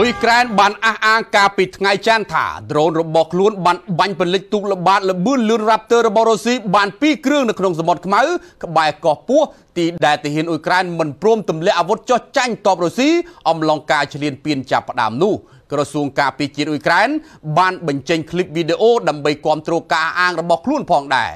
អ៊ុយក្រែន បានអះអាងការពីថ្ងៃច័ន្ទថាដ្រូនរបស់ខ្លួនបានបាញ់ពលិចទូកល្បាតល្បឿនលឿន Raptor របស់រុស្ស៊ីបាន2គ្រឿងនៅក្នុងសមុទ្រខ្មៅក្បែរកោះពោះទីដែលទាហានអ៊ុយក្រែនមិនព្រមទម្លាក់អាវុធចោះចាញ់តបរុស្ស៊ីអំឡុងការឈ្លានពានចាប់ផ្ដើមនោះក្រសួងការពារជាតិអ៊ុយក្រែន បានបញ្ចេញឃ្លីបវីដេអូដើម្បីគ្រប់គ្រងការអាងរបស់ខ្លួនផងដែរ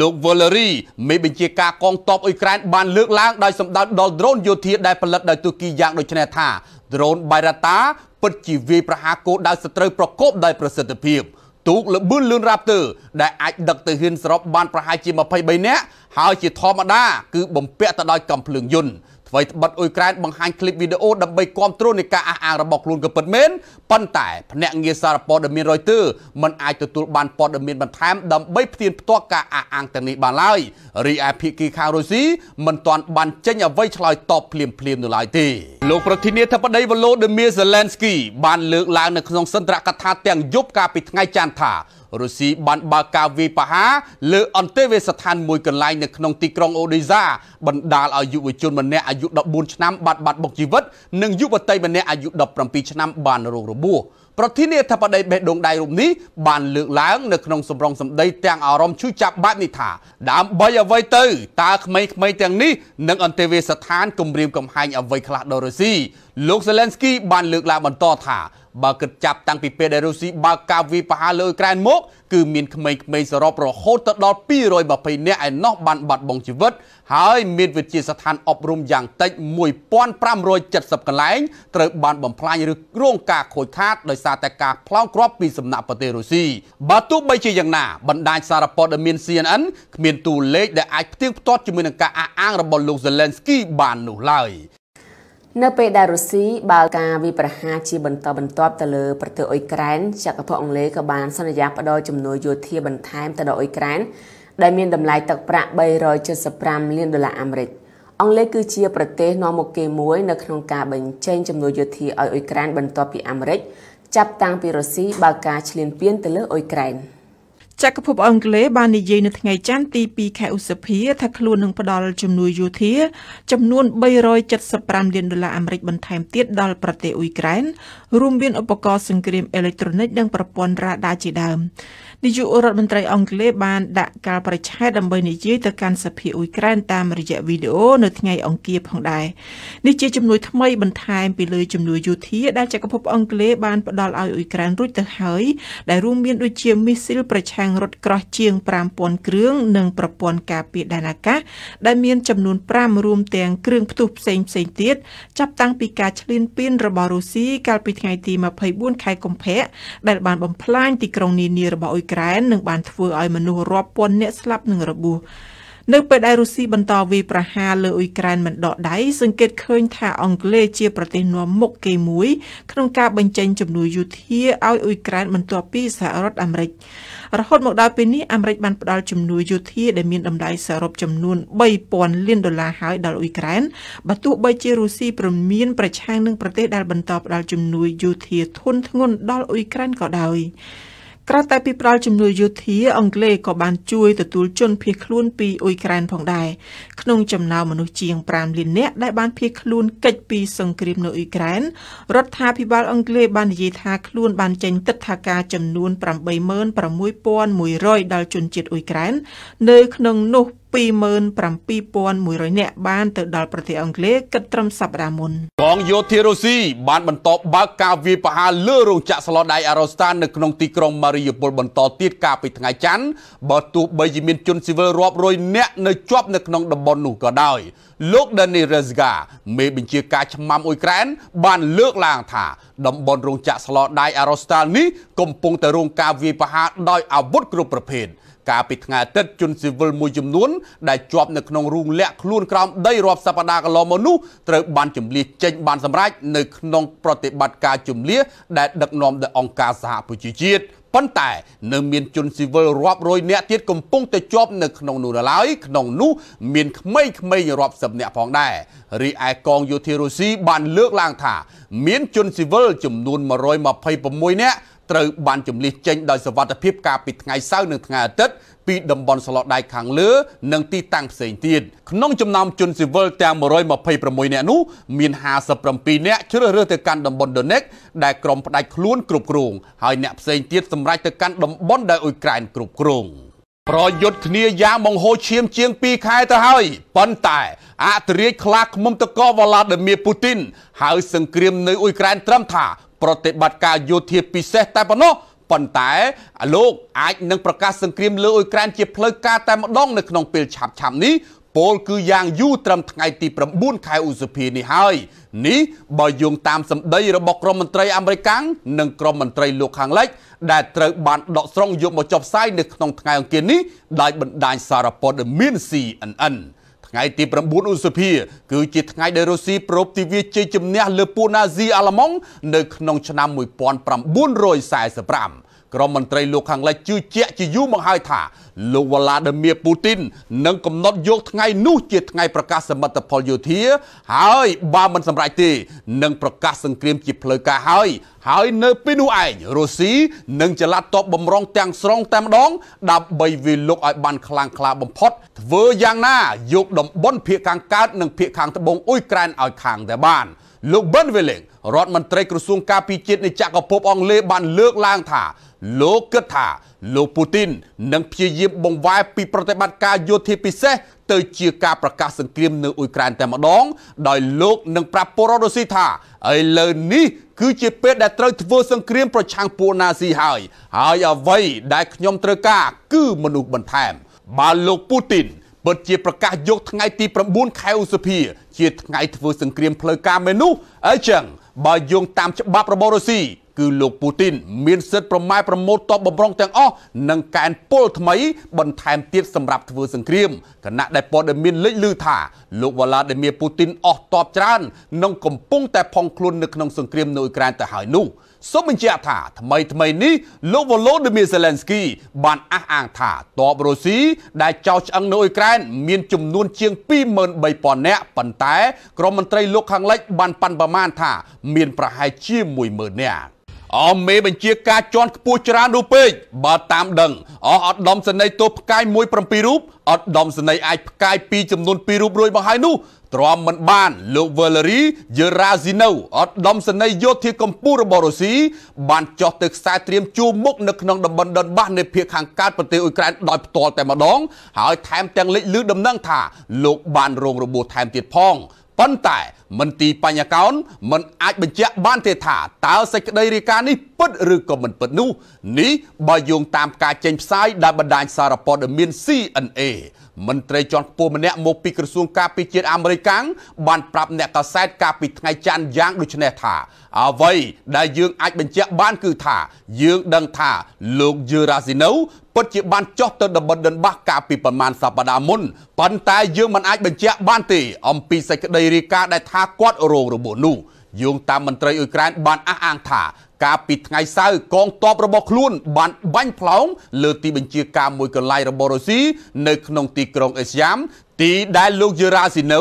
លោក Valery មេបញ្ជាការកងទ័ពអ៊ុយក្រែន បានលើកឡើងដោយសម្ដៅដល់ដ្រូនយោធាដែលផលិតដោយទូគីយ៉ាងដូចនេះថាដ្រូនបៃរ៉ាតាពិតជាវាយប្រហារគោលដៅសត្រូវប្រកបដោយប្រសិទ្ធភាពទូកលបឿនលឿនរ៉ាប់ទ័រដែលអាចដឹកទៅហ៊ានសរុបបានប្រហែលជា23នាក់ហើយជាធម្មតាគឺបំពាក់ទៅដោយកំភ្លើងយន្តអ្វីត្បិតអ៊ុយក្រែនបង្ហាញឃ្លីបវីដេអូដើម្បីគ្រប់គ្រងនៃការអះអាងរបស់ខ្លួនក៏ពិតមែនប៉ុន្តែភ្នាក់ងារសារព័ត៌មានរយទ័រមិនអាចទទួលបានព័ត៌មានបន្ថែមដើម្បីផ្ទៀងផ្ទាត់ការអះអាងទាំងនេះបានឡើយរីឯភាគីខាងរុស្ស៊ីមិនទាន់បានចេញអ្វីឆ្លើយតបភ្លាមៗនៅឡើយទេលោកប្រធានាធិបតីវ៉ូឡូឌីមៀសេឡែនស្គីបានលើកឡើងនៅក្នុងសន្ទរកថា ទាំងយប់កាលពីថ្ងៃច័ន្ទថារុស្ស៊ីបានបើកការវាយប្រហារលើអន្តេវាសស្ថានមួយកន្លែងនៅក្នុងទីក្រុងអូដេសាបណ្ដាលឲ្យយុវជនម្នាក់អាយុ14ឆ្នាំបាត់បង់ជីវិត និងយុវតីម្នាក់អាយុ17ឆ្នាំបានរងរបួសប្រធានាធិបតីបេះដូងដៃរូបនេះបានលើកឡើងនៅក្នុងសម្រងសម្ដីទាំងអារម្មណ៍ឈឺចាប់បែបនេះថាដើម្បីអ្វីទៅតើក្មេងៗទាំងនេះនឹងអន្តេវាសស្ថានគម្រាមកំហែងអ្វីខ្លះដល់រុស្ស៊ីលោកសេឡិនស្គី បានលើកឡើងបន្តថាបើគិតចាប់តាំងពីពេលដែលរុស្ស៊ីបើកការវាយប្រហារលើអ៊ុយក្រែនមក គឺមានក្មេងៗសរុបរហូតទៅដល់220នាក់ឯណោះបានបាត់បង់ជីវិត ហើយមានវិទ្យាស្ថានអប់រំយ៉ាងតិច1570កន្លែងត្រូវបានបំផ្លាញឬរងការខូចខាតដោយសារតែការផ្លោងគ្រាប់ពីសំណាក់ប្រទេសរុស្ស៊ីបើទោះបីជាយ៉ាងណា បណ្ដាញសារព័ត៌មាន CNN គ្មានតួលេខដែលអាចផ្ទៀងផ្ទាត់ជាមួយនឹងការអះអាងរបស់លោក Zelensky បាននោះឡើយនៅពេលដែលរុស្ស៊ីបើកការវិប្រហារជាបន្តបន្ទាប់ទៅលើប្រទេសអ៊ុយក្រែនចក្រភពអង់គ្លេសក៏បានសន្យាផ្តល់ជំនួយយោធាបន្ថែមទៅដល់អ៊ុយក្រែនដែលមានតម្លៃទឹកប្រាក់375លានដុល្លារអាមេរិកអង់គ្លេសគឺជាប្រទេសនាំមុខគេមួយនៅក្នុងការបញ្ចេញជំនួយយោធាឲ្យអ៊ុយក្រែនបន្ទាប់ពីអាមេរិកចាប់តាំងពីរុស្ស៊ីបើកការឈ្លានពានទៅលើអ៊ុយក្រែន។ចក្រភពអង់គ្លេសបាននិយាយនៅថ្ងៃច័ន្ទទី2ខែឧសភាថាខ្លួននឹងផ្ដល់ជំនួយយោធា ចំនួន375លានដុល្លារអាមេរិកបន្ថែមទៀតដល់ប្រទេសអ៊ុយក្រែនរួមមានឧបករណ៍សង្គ្រាមអេເລັກត្រូនិកនិងប្រព័ន្ធរ៉ាដាជាដើម។នាយករដ្ឋមន្ត្រីអង់គ្លេសបានដាក់ការប្រឆេទដើម្បីនិយាយទៅកាន់សភាអ៊ុយក្រែនតាមរយៈវីដេអូនៅថ្ងៃអង្គារផងដែរនេះជាជំនួយថ្មីបន្ថែមពីលើជំនួយយោធាដែលចក្រភពអង់គ្លេសបានផ្ដល់ឲ្យអ៊ុយក្រែនរួចទៅហើយដែលរួមមានដូចជាមីស៊ីលប្រឆាំងរថក្រោះជាង5000គ្រឿងនិងប្រព័ន្ធការពារដែនអាកាសដែលមានចំនួន5រួមទាំងគ្រឿងផ្ទុះផ្សេងផ្សេងទៀតចាប់តាំងពីការឈ្លានពានរបស់រុស្ស៊ីកាលពីថ្ងៃទី24ខែកុម្ភៈដែលបានបំផ្លាញទីក្រុងនានារបស់អ៊ុយក្រែននឹងបានធ្វើឲ្យមនុស្សរាប់ពាន់អ្នកស្លាប់នឹងរបួសនៅពេលដែលរុស្ស៊ីបន្តវាយប្រហារលើអ៊ុយក្រែនមិនដកដៃសង្កេតឃើញថាអង់គ្លេសជាប្រទេសនាំមុខគេមួយក្នុងការបញ្ចេញជំនួយយោធាឲ្យអ៊ុយក្រែនបន្ទាប់ពីសហរដ្ឋអាមេរិករហូតមកដល់ពេលនេះអាមេរិកបានផ្ដល់ជំនួយយោធាដែលមានតម្លៃសរុបចំនួន3000លានដុល្លារហើយដល់អ៊ុយក្រែនបើទោះបីជារុស្ស៊ីប្រមានប្រឆាំងនឹងប្រទេសដែលបន្តផ្ដល់ជំនួយយោធាធុនធ្ងន់ដល់អ៊ុយក្រែនក៏ដោយ។ក្រៅតែពីផ្ដល់ជំនួយយោធាអង់គ្លេសក៏បានជួយទទួលជនភៀសខ្លួនពីអ៊ុយក្រែនផងដែរក្នុងចំណោមមនុស្សជាង5លាននាក់ដែលបានភៀសខ្លួនគេចពីសង្គ្រាមនៅអ៊ុយក្រែនរដ្ឋាភិបាលអង់គ្លេសបាននិយាយថាខ្លួនបានចេញទិដ្ឋាការចំនួន86100ដល់ជនជាតិអ៊ុយក្រែននៅក្នុងនោះ27,100នាក់បានទៅដល់ប្រទេសអង់គ្លេសគិតត្រឹមសប្តាហ៍មុនកងយោធារុស្ស៊ីបានបន្តបើកការវាយប្រហារលើរោងចក្រស្លដៃអារ៉ូស្តាននៅក្នុងទីក្រុងម៉ារីយ៉ាពលបន្តទៀតកាលពីថ្ងៃច័ន្ទបើទោះបីជាមានជនស៊ីវិលរាប់រយនាក់នៅជាប់នៅក្នុងតំបន់នោះក៏ដោយលោក Dani Rezga មេបញ្ជាការឆ្មាំអ៊ុយក្រែនបានលើកឡើងថាតំបន់រោងចក្រស្លដៃអារ៉ូស្តាននេះកំពុងតែរងការវាយប្រហារដោយអាវុធគ្រប់ប្រភេទ។កាលពីថ្ងៃអាទិត្យជនស៊ីវិលមួយចំនួនដែលជាប់នៅក្នុងរូងលាក់ខ្លួនក្រោមដីរាប់សប្តាហ៍កន្លងមកនោះត្រូវបានចម្លៀសចេញបានសម្រេចនៅក្នុងប្រតិបត្តិការចម្លៀសដែលដឹកនាំដោយអង្គការសហប្រជាជាតិប៉ុន្តែ នៅមានជនស៊ីវិលរាប់រយនាក់ទៀតកំពុងតែជាប់នៅក្នុងនោះឡើយក្នុងនោះមានក្មេងៗរាប់សិបនាក់ផងដែររីឯកងយោធារុស្ស៊ីបានលើកឡើងថាមានជនស៊ីវិលចំនួន126នាក់ត្រូវបានចម្លៀសចេញដោយសវត្ថភាពកាលពីថ្ងៃសៅរ៍និងថ្ងៃអាទិត្យពីតំបន់ស្លោដៃខាងលើនិងទីតាំងផ្សេងទៀតក្នុងចំណោមជនស៊ីវិលទាំង126នាក់នោះមាន57នាក់ជ្រើសរើសទៅកាន់តំបន់ដូនិកដែលក្រុមផ្ដាច់ខ្លួនគ្រប់គ្រងហើយអ្នកផ្សេងទៀតសម្រេចទៅកាន់តំបន់ដែលអ៊ុយក្រែនគ្រប់គ្រងប្រយុទ្ធគ្នាយ៉ាងមង្ហូរឈាមជាង2ខែទៅហើយប៉ុន្តែអធិរាជខ្លាឃុំតកវ្លាឌីមៀពូទីនហៅសង្គ្រាមនៅអ៊ុយក្រែនត្រឹមថាប្រតិបត្តិការយោធាពិសេសតែប៉ុណ្ណោះប៉ុន្តែលោកអាចនឹងប្រកាសសង្គ្រាមលើអ៊ុយក្រែនជាផ្លូវការតែម្ដងនៅក្នុងពេលឆាប់ៗនេះពលគឺយ៉ាងយូរត្រឹមថ្ងៃទី9ខែឧសភានេះហើយ នេះបើយោងតាមសម្ដីរបស់ក្រមមន្ត្រីអាមេរិកនិងក្រមមន្ត្រីលោកខាងលិចដែលត្រូវបានដកស្រង់យកមកចុះផ្សាយនៅក្នុងថ្ងៃអង្គារនេះដោយបណ្ដាញសារព័ត៌មាន CNN ថ្ងៃទី9ឧសភាគឺជាថ្ងៃដែលរុស្ស៊ីប្រពៃទិវាជ័យជំនះលើពួកណាស៊ីអាល្លឺម៉ង់នៅក្នុងឆ្នាំ1945ក្រមមន្ត្រីលោកខាងលិចជឿជាក់ជាយូរមកហើយថាលោកវ្លាឌីមៀពូទីននឹងកំណត់យកថ្ងៃនោះជាថ្ងៃប្រកាសសមិទ្ធផលយោធា ហើយបើមិនសម្រេចទេនឹងប្រកាសសង្គ្រាមជាផ្លូវការហើយ ហើយនៅពេលនោះឯងរុស្ស៊ីនឹងចល័តតបបំរុងទាំងស្រុងតែម្ដងដើម្បីវាលុកឲ្យបានខ្លាំងក្លាបំផុតធ្វើយ៉ាងណាយកតំបន់ភៀកខាងកើតនិងភៀកខាងត្បូងអ៊ុយក្រែនឲ្យខាងតែបាន លោកប៊ិនវេលេងរដ្ឋមន្ត្រីក្រសួងការពារជាតិនៃចក្រភពអង់គ្លេសបានលើកឡើងថាលោកគិតថាលោកពូទីននឹងព្យាយាមបង្វែរពីប្រតិបត្តិការយោធាពិសេសទៅជាការប្រកាសសង្គ្រាមនៅអ៊ុយក្រែនតែម្ដងដោយលោកនឹងប្រាប់ពលរដ្ឋរុស្ស៊ីថាឥឡូវនេះគឺជាពេលដែលត្រូវធ្វើសង្គ្រាមប្រឆាំងពួកណាស៊ីហើយហើយអ្វីដែលខ្ញុំត្រូវការគឺមនុស្សបន្ថែមបើលោកពូទីនពិតជាប្រកាសយកថ្ងៃទី9ខែឧសភាជាថ្ងៃធ្វើសង្គ្រាមផ្លូវការមែននោះអញ្ចឹងបើយោងតាមច្បាប់របស់រុស្ស៊ីគឺលោកពូទីន មានសិទ្ធិប្រម៉ែប្រមូលតបបំរុងទាំងអស់និងកែនពលថ្មី បន្ថែមទៀតសម្រាប់ធ្វើសង្គ្រាមគណៈដែលព័ត៌មានលេចឮថាលោកវ្លាឌីមៀពូទីនអស់តបច្រើននិងកំពុងតែផុងខ្លួននៅក្នុងសង្គ្រាមនៅអ៊ុយក្រែនទៅហើយនោះ។សូមបញ្ជាក់ថាថ្មីថ្មីនេះលោកវ៉ូឡូឌីមៀសេឡែនស្គីបានអះអាងថាតបរុស្ស៊ីដែលចោទឆ្អឹងនៅអ៊ុយក្រែនមានចំនួនជាង23000នាក់ប៉ុន្តែ ក្រមមន្ត្រីលោកខាងលិច បានប៉ាន់ប្រមាណថាមានប្រហែលជា10000នាក់អមេបញ្ជាការជន់ខ្ពស់ច្រើនរូបពេកបើតាមដឹងអស់អត់ដំសនីទោផ្កាយ17រូបអត់ដំសនីអាចផ្កាយ2ចំនួន2រូបរួចមកហើយនោះទ្រាំមិនបាន លោកវេលរីយេរ៉ាស៊ីណូអត់ដំសនីយោធាកម្ពុជារបស់រុស្ស៊ីបានចោះទៅខ្សែត្រៀមជួមុខនៅក្នុងតំបន់ដុនបាសនៃភៀកខាងកើតប្រទេសអ៊ុយក្រែនដោយផ្ទាល់តែម្ដង ហើយថែមទាំងលេចលឺដំណឹង ថាលោកបានរងរបួសថែមទៀតផង។ប៉ុន្តែមន្ទីរបញ្ញកោនមិនអាចបញ្ជាក់បានទេថាតើសេចក្តីរាយការណ៍នេះពិតឬក៏មិនពិតនោះនេះបើយោងតាមការចេញផ្សាយដោយបណ្ដាញសារព័ត៌មាន CNA មន្ត្រីជាន់ខ្ពស់ម្នាក់មកពីក្រសួងការពារជាតិអាមេរិកបានប្រាប់អ្នកកាសែតកាលពីថ្ងៃច័ន្ទយ៉ាងដូចនេះថា អ្វីដែលយើងអាចបញ្ជាក់បានគឺថាយើងដឹងថាលោកយឺរ៉ាស៊ីណូពិតជាបានចុះទៅតំបន់ដិនបាសកាលពីប្រមាណសប្តាហ៍មុនប៉ុន្តែយើងមិនអាចបញ្ជាក់បានទេ អំពីសេចក្តីរាយការណ៍ដែលថាគាត់រងរបួសនោះយោងតាមមន្ត្រីអ៊ុយក្រែនបានអះអាងថាកាលពីថ្ងៃសៅរ៍កងទ័ពរបស់ខ្លួនបានបាញ់ផ្លោងលើ ទីបញ្ជាការមួយកន្លែងរបស់រុស្ស៊ីនៅក្នុងទីក្រុងអេស្យ៉ាមទីដែលលោកយូរ៉ាស៊ីណូ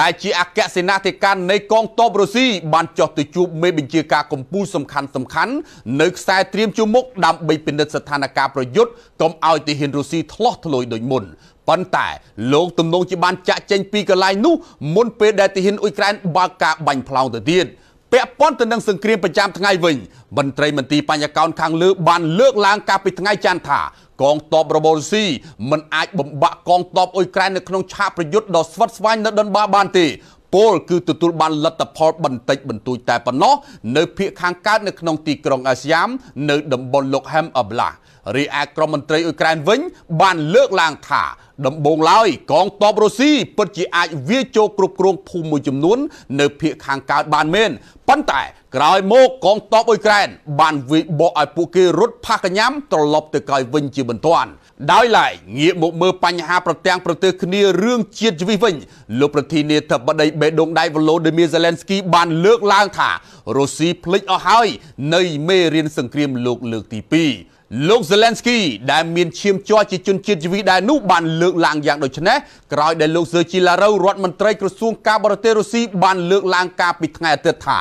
ដែលជាអគ្គសេនាធិការនៃកងទ័ពរុស្ស៊ីបានចុះទៅជួបមេ បញ្ជាការកំពូលសំខាន់សំខាន់នៅខ្សែត្រៀមជួរមុខដើម្បីពិនិត្យស្ថានភាពប្រយុទ្ធកុំឲ្យទាហានរុស្ស៊ីធ្លាស់ធ្លុយដូចមុនប៉ុន្តែលោកទំនងជាបាន ចាក់ចែងពីកន្លែងនោះមុនពេលដែលទាហានអ៊ុយក្រែនបើកការបាញ់ផ្លោងទៅទៀត។ពាក់ព័ន្ធទៅនឹងសង្គ្រាមប្រចាំថ្ងៃវិញមន្ត្រីមន្ទីរបញ្ញកោនខាងលើបានលើកឡើងកាលពីថ្ងៃច័ន្ទថា កងទ័ពរបូស៊ីមិនអាចបំបាក់កងទ័ពអ៊ុយក្រែននៅក្នុងឆាកប្រយុទ្ធដ៏ស្វិតស្វាញនៅដុនបាបានទេពលគឺទទួលបានលទ្ធផលបន្តិចបន្តួចតែប៉ុណ្ណោះនៅភូមិខាងកើតនៅក្នុងទីក្រុងអាស៊ាមនៅតំបន់លោកហែមអប្លាស់រីឯក្រមមន្ត្រីអ៊ុយក្រែនវិញបានលើកឡើងថាដំបូងឡើយកងទ័ពរុស្ស៊ីពិតជាអាច វាយចូលគ្រប់គ្រងភូមិមួយចំនួននៅភាគខាងកើតបានមែនប៉ុន្តែក្រោយមកកងទ័ពអ៊ុយក្រែន បានវាយបកឲ្យពួកគេរត់ផាសកញ្ញាំត្រឡប់ទៅក្រោយវិញជាបន្ទាន់ដោយឡែកងាកមកមើលបញ្ហាប្រទាំងប្រទេសគ្នារឿងជាតិជីវិតវិញលោកប្រធានាធិបតីបេដុងដៃវ៉ូឡូឌីមៀសេឡែនស្គីបានលើកឡើងថារុស្ស៊ីភ្លេចអស់ហើយ នៃមេរៀនសង្គ្រាមលោកលើកទី2លោក Zelensky ដែលមានឈាមជ័រជាជនជាតិជីវីដែរនោះបានលើកឡើងយ៉ាងដូចនេះក្រោយដែលលោក Sergei Lavrov រដ្ឋមន្ត្រីក្រសួងការបរទេសរុស្ស៊ីបានលើកឡើងការពីថ្ងៃអាទិត្យថា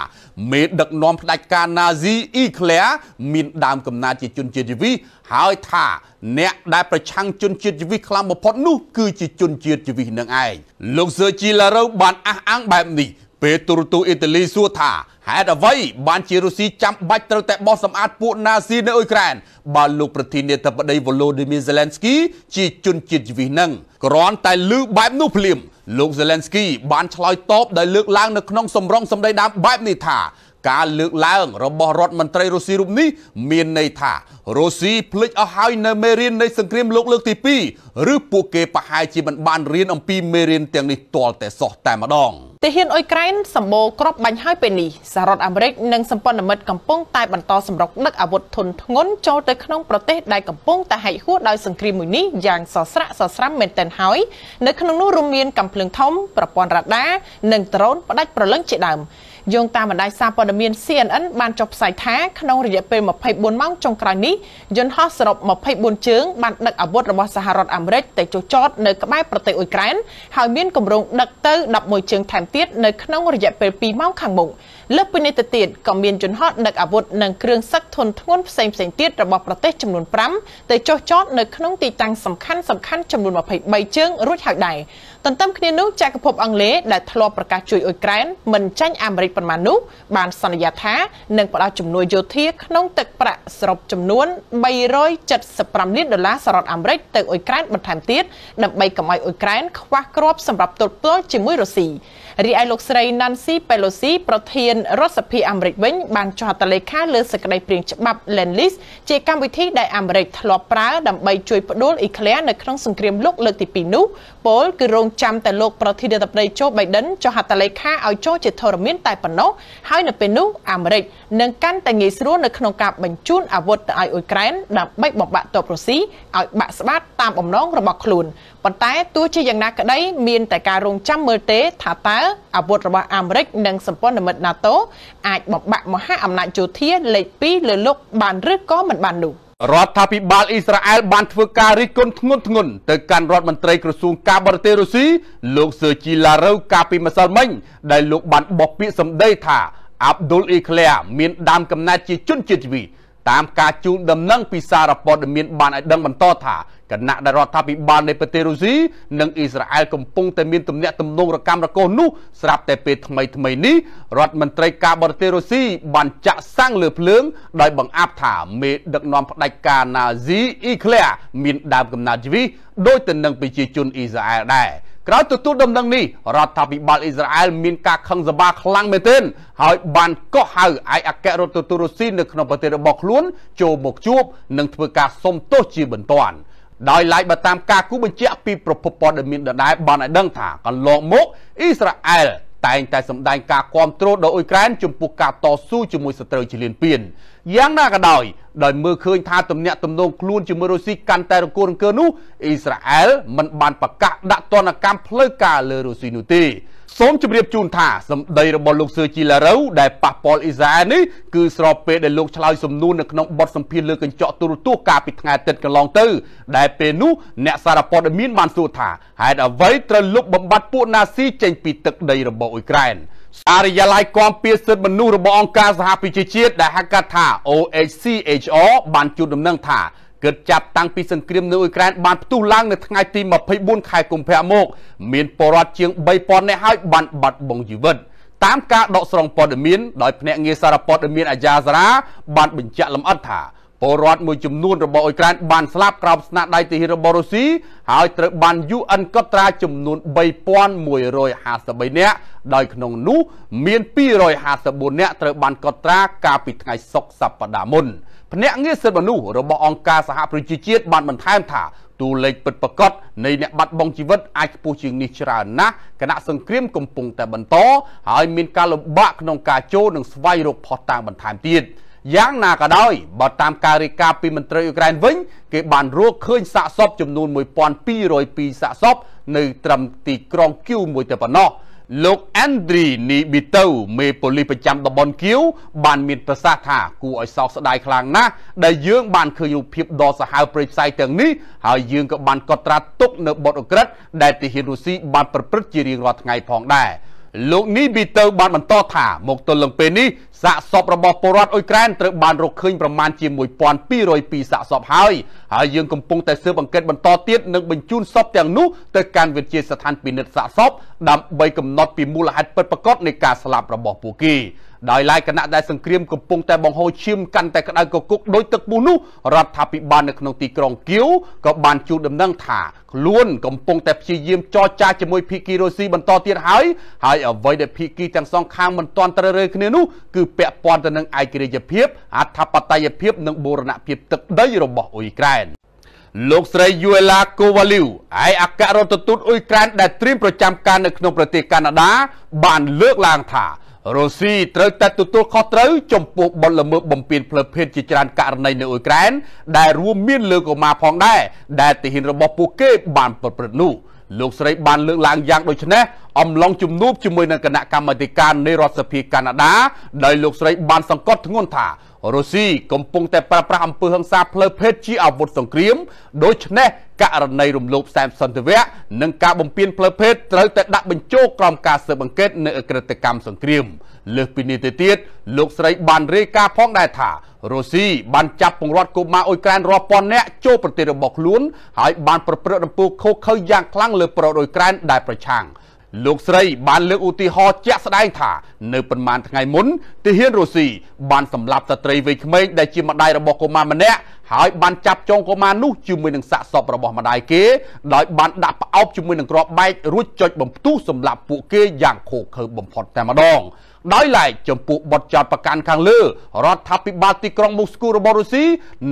មេដឹកនាំផ្ដាច់ការ Nazi Hitler មានដើមកំណើតជាជនជាតិជីវី ហើយថាអ្នកដែលប្រឆាំងជនជាតិជីវីខ្លាំងបំផុតនោះគឺជាជនជាតិជីវីនឹងឯងលោក Sergei Lavrov បានអះអាងបែបនេះពេលទូរទស្សន៍អ៊ីតាលីសួរថាហេតុអ្វីបានជារុស្ស៊ីចាំបាច់ត្រូវតែបោះសម្អាតពួកណាស៊ីនៅអ៊ុយក្រែនបើលោកប្រធានាធិបតីវ៉ូឡូឌីមៀសេឡែនស្គី ជាជនជាតិជីវិសនឹងគ្រាន់តែលើបែបនោះភ្លាមលោកសេឡែនស្គីបានឆ្លើយតបដោយលើកឡើង នៅក្នុងសម្រងសម្ដីដើមបែបនេះថា ការលើកឡើងរបស់រដ្ឋមន្ត្រីរុស្ស៊ីរូបនេះមានន័យថារុស្ស៊ីភ្លេចអស់ហើយនៅមេរៀននៃសង្គ្រាមលោកលើកទី2ឬពួកគេប្រហែលជាមិនបានរៀនអំពីមេរៀនទាំងនេះទាល់តែសោះតែម្ដង។ទាហានអ៊ុយក្រែនសម្បូរគ្រាប់បាញ់ហើយពេលនេះសហរដ្ឋអាមេរិកនិងសម្ព័ន្ធមិត្តកំពុងតែបន្តសម្រុកដឹកអាវុធធុនធ្ងន់ចូលទៅក្នុងប្រទេស ដែលកំពុងតែហែកហួរដោយសង្គ្រាមមួយនេះយ៉ាងសស្រាក់សស្រាំមែនទែនហើយនៅក្នុងនោះរួមមានកាំភ្លើងធំប្រព័ន្ធរ៉ាដា និងដ្រូនផ្ដាច់ប្រលឹងជាដើម។យោងតាមបណ្ដាញសារព័ត៌មាន CNN បានចុះផ្សាយថា ក្នុងរយៈពេល24ម៉ោងចុងក្រោយនេះយន្តហោះសរុប24ជើងបានដឹកអាវុធរបស់សហរដ្ឋអាមេរិកទៅចុះចតនៅក្បែរប្រទេសអ៊ុយក្រែនហើយមានគម្រោងដឹកទៅ11ជើងថែមទៀតនៅក្នុងរយៈពេល2ម៉ោងខាងមុខលើសពីនេះទៅទៀតក៏មានយន្តហោះដឹកអាវុធនិងគ្រឿងសឹកធនធ្ងន់ផ្សេងផ្សេងទៀតរបស់ប្រទេសចំនួន5ទៅចុះចតនៅក្នុងទីតាំងសំខាន់សំខាន់ចំនួន23ជើងរួចហើយដែរទន្ទឹមគ្នានោះចក្រភពអង់គ្លេសដែលធ្លាប់ប្រកាសជួយអ៊ុយក្រែនមិនចាញ់អាមេរិកប៉ុន្មាននោះបានសន្យាថានឹងផ្តល់ជំនួយយោធា ក្នុងទឹកប្រាក់សរុបចំនួន375លានដុល្លារសហរដ្ឋអាមេរិកទៅអ៊ុយក្រែនបន្ថែមទៀតដើម្បីកុំឲ្យអ៊ុយក្រែនខ្វះគ្រាប់សម្រាប់ទល់ទល់ជាមួយរុស្ស៊ីរីឯលោកស្រី Nancy Pelosi ប្រធានរដ្ឋសភាអាមេរិកវិញបានចុះហត្ថលេខាលើសេចក្តីព្រាងច្បាប់ Lend Lease ជាកម្មវិធីដែលអាមេរិកធ្លាប់ប្រើដើម្បីជួយផ្ដួលអ៊ីក្លែនៅក្នុងសង្គ្រាមលោកលើកទី2នោះពលគឺរងចាំតែលោកប្រធានាធិបតី Joe Biden ចុះហត្ថលេខាឲ្យចូលជាធរមាន តែប៉ុណ្ណោះហើយនៅពេលនោះអាមេរិកនឹងកាន់តែងាយស្រួលនៅក្នុងការបញ្ជូនអាវុធទៅឲ្យអ៊ុយក្រែនដើម្បីបំបាក់ទ័ពរុស្ស៊ីឲ្យបាក់ស្បាតតាមបំណងរបស់ខ្លួនប៉ុន្តែទោះជាយ៉ាងណាក្តីមានតែការរងចាំមើលទេ ថាតើអាវុធរបស់អាមេរិក និងសម្ព័ន្ធមិត្ត NATO អាចបបាក់មហា អំណាចយោធាលេខ2លើលោកបានឬក៏មិនបាននោះរដ្ឋាភិបាលអ៊ីស្រាអែលបានធ្វើការរិះគន់ធ្ងន់ធ្ងរទៅកាន់រដ្ឋមន្ត្រីក្រសួងការបរទេសរុស្ស៊ីលោកសឺជីឡារូវកាលពីម្សិលមិញដែលលោកបានបោះពាក្យសម្ដីថាអាប់ឌុលអ៊ីក្លែមានដើមកំណើតជាជនជាតិជីវីតាមការជូនដំណឹងពីសារព័ត៌មានបានឲ្យដឹងបន្តថាគណៈដែលរដ្ឋាភិបាលនៃប្រទេសរុស្ស៊ីនិងអ៊ីស្រាអែលកំពុងតែមានទំនាក់ទំនងរកម្មរកូសនោះស្រាប់តែពេលថ្មីថ្មីនេះរដ្ឋមន្ត្រីការបរទេសរុស្ស៊ីបានចាក់សាំងលើភ្លើង ដោយបង្អាប់ថាមេដឹកនាំផ្ដាច់ការណាស៊ីអ៊ីក្លែមានដើមកំណើតជីវិតដោយទៅនឹងប្រជាជនអ៊ីស្រាអែលដែរក្រោយទទួលដំណឹងនេះរដ្ឋាភិបាលអ៊ីស្រាអែលមានការខឹងសម្បារខ្លាំងមែនទែនហើយបានកោះហៅឯកអគ្គរដ្ឋទូតរុស្ស៊ីនៅក្នុងប្រទេសរបស់ខ្លួនចូលមកជួបនិងធ្វើការសុំទោសជាបន្ទាន់។ដោយឡែកបើតាមការគូបញ្ជាក់ពីប្រភពព័ត៌មានដដែលបានឲ្យដឹងថាកន្លងមកអ៊ីស្រាអែលតែងតែសម្ដែងការគ្រប់គ្រងដល់អ៊ុយក្រែនចំពោះការតស៊ូជាមួយសត្រូវជាលៀនពៀនយ៉ាងណាក៏ដោយដោយមើលឃើញថាទំនាក់ទំនងខ្លួនជាមួយរុស្ស៊ីកាន់តែរង្គោះរង្គើនោះអ៊ីស្រាអែលមិនបានប្រកាសដាក់ទណ្ឌកម្មផ្លូវការលើរុស្ស៊ីនោះទេសូមជម្រាបជូនថាសម្ដីរបស់លោកសឺជីឡារូវដែលប៉ះពាល់អ៊ីសរ៉ាអែលនេះគឺស្របពេលដែលលោកឆ្លើយសំណួរនៅក្នុងបទសម្ភាសន៍លើកញ្ចក់ទូរទស្សន៍កាលពីថ្ងៃទឹកកន្លងទៅដែលពេលនោះអ្នកសារព័ត៌មានបានសួរថាហេតុអ្វីត្រូវលុបបំបាត់ពួកណាស៊ីចេញពីទឹកដីរបស់អ៊ុយក្រែនសារិយាល័យគាំពៀសិទ្ធិមនុស្សរបស់អង្គការសហប្រជាជាតិដែលហៅកាត់ថា OHCHR បានជួបដំណឹងថាគិតចាប់តាំងពីសង្គ្រាមនៅអ៊ុយក្រែនបានផ្ទុះឡើងនៅថ្ងៃទី24ខែកុម្ភៈមកមានពលរដ្ឋជាង3000នាក់ហើយបានបាត់បង់ជីវិតតាមការដកស្រង់ព័ត៌មានដោយភ្នាក់ងារសារព័ត៌មានអាយ៉ាសារ៉ាបានបញ្ជាក់លម្អិតថាពលរដ្ឋមួយចំនួនរបស់អ៊ុយក្រែនបានស្លាប់ក្រោមស្នាដៃទាហានរបស់រុស្ស៊ីហើយត្រូវបាន UN កត់ត្រាចំនួន3153នាក់ដោយក្នុងនោះមាន254នាក់ត្រូវបានកត់ត្រាកាលពីថ្ងៃសុក្រសប្តាហ៍មុន។ភ្នាក់ងារសិទ្ធិមនុស្សរបស់អង្គការសហប្រជាជាតិបានបន្ថែមថាតួលេខពិតប្រាកដនៃអ្នកបាត់បង់ជីវិតអាចខ្ពស់ជាងនេះច្រើនណាស់គណៈសង្គ្រាមកំពុងតែបន្តហើយមានការលំបាកក្នុងការចូលនិងស្វែងរកផុសតាងបន្ថែមទៀតយ៉ាងណាក៏ដោយបើតាមការរាយការណ៍ពីមន្ត្រីអ៊ុក្រែនវិញគេបានរកឃើញសាកសពចំនួន1202សាកសពនៅត្រឹមទីក្រុងគីវមួយតែប៉ុណ្ណោះលោកអាន់ឌ្រីនីប៊ីតូមេប៉ូលីសប្រចាំតំបន់គៀវបានមានប្រសាសន៍ថាគួរឲ្យសោកស្ដាយខ្លាំងណាស់ដែលយើងបានឃើញរូបភាពដ៏សាហាវព្រៃផ្សៃទាំងនេះហើយយើងក៏បានកត់ត្រាទុកនៅបទអក្រិតដែលទាហានរុស្ស៊ីបានប្រព្រឹត្តជារៀងរាល់ថ្ងៃផងដែរ។លោកនេះពីទៅបានបន្តថាមកទល់នឹងពេលនេះសាកសពរបស់ពលរដ្ឋអ៊ុយក្រែនត្រូវបានរកឃើញប្រមាណជា1202សាកសពហើយហើយយើងកំពុងតែស៊ើបអង្កេតបន្តទៀតនិងបញ្ជូនសពទាំងនោះទៅកាន់វិទ្យាស្ថានពិនិត្យសាកសពដើម្បីកំណត់ពីមូលហេតុពិតប្រាកដនៃការស្លាប់របស់ពួកគេដោយឡែកគណៈដែលសង្គ្រាមកំពុងតែបង្ហូរឈាមកាន់តែក្តៅកគុកដោយទឹកពុះនោះរដ្ឋាភិបាលនៅក្នុងទីក្រុងគៀវក៏បានជួលដំណឹងថាខ្លួនកំពុងតែព្យាយាមចរចាជាមួយភីគីរុស្ស៊ីបន្តទៀតហើយហើយអ្វីដែលភីគីទាំងសងខាងមិនទាន់ត្រូវរើគ្នានោះគឺពាក់ព័ន្ធទៅនឹងឯករាជ្យភាពអធិបតេយ្យភាព និងបូរណភាពទឹកដីរបស់អ៊ុយក្រែនលោកស្រីយូអេឡាកូវ៉ាលីវឯអគ្គរដ្ឋទូតអ៊ុយក្រែនដែលត្រៀមប្រចាំការ នៅក្នុងប្រទេសកាណាដាបាន លើកឡើងថារុស្ស៊ីត្រូវតែទទួលខុសត្រូវចំពោះបទល្មើសបំពានផ្លូវភេទជាច្រើនករណីនៅអ៊ុយក្រែនដែលរួមមានលើកុមារផងដែរដែលទាហានរបស់ពួកគេបានប្រព្រឹត្តនោះ។លោកស្រីបានលើកឡើងយ៉ាងដូចនេះអំឡុងជំនួបជាមួយនឹងគណៈកម្មាធិការនៃរដ្ឋសភាកាណាដាដោយលោកស្រីបានសង្កត់ធ្ងន់ថារុស្ស៊ីកំពុងតែប្រើប្រាស់អំពើហិង្សាផ្លូវភេទជាអាវុធសង្គ្រាមដូច្នេះករណីរំលោភសែនសន្តិវៈនិងការបំពានផ្លូវភេទត្រូវតែដាក់បញ្ចូលក្រោមការស៊ើបអង្កេតនៅអក្រិតកម្មសង្គ្រាម។លើសពីនេះទៅទៀតលោកស្រីបានរាយការណ៍ផងដែរថារុស្ស៊ីបានចាប់ពង្រត់កុមារអ៊ុយក្រែនរាប់ពាន់នាក់ចូលប្រទេសរបស់ខ្លួនហើយបានប្រព្រឹត្តអំពើឃោរឃៅយ៉ាងខ្លាំងលើប្រទេសអ៊ុយក្រែនដែលប្រឆាំង លោកស្រីបានលើកឧទាហរណ៍ជាក់ស្ដែងថានៅប្រមាណថ្ងៃមុនទាហានរុស្ស៊ីបានសម្លាប់ស្ត្រីវ័យក្មេងដែលជាម្ដាយរបស់កុមារម្នាក់ហើយបានចាប់ចងកុមារនោះជាមួយនឹងសាកសពរបស់ម្ដាយគេដោយបានដាក់ផ្អោបជាមួយនឹងក្របបែករួចចុចបំផ្ទុះសម្រាប់ពួកគេយ៉ាងខូខើបំផុតតែម្ដងដោយឡែកចំពោះបទចោតប្រកាន់ខាងលើរដ្ឋាភិបាលទីក្រុងមូស្គូរបស់រុស្ស៊ី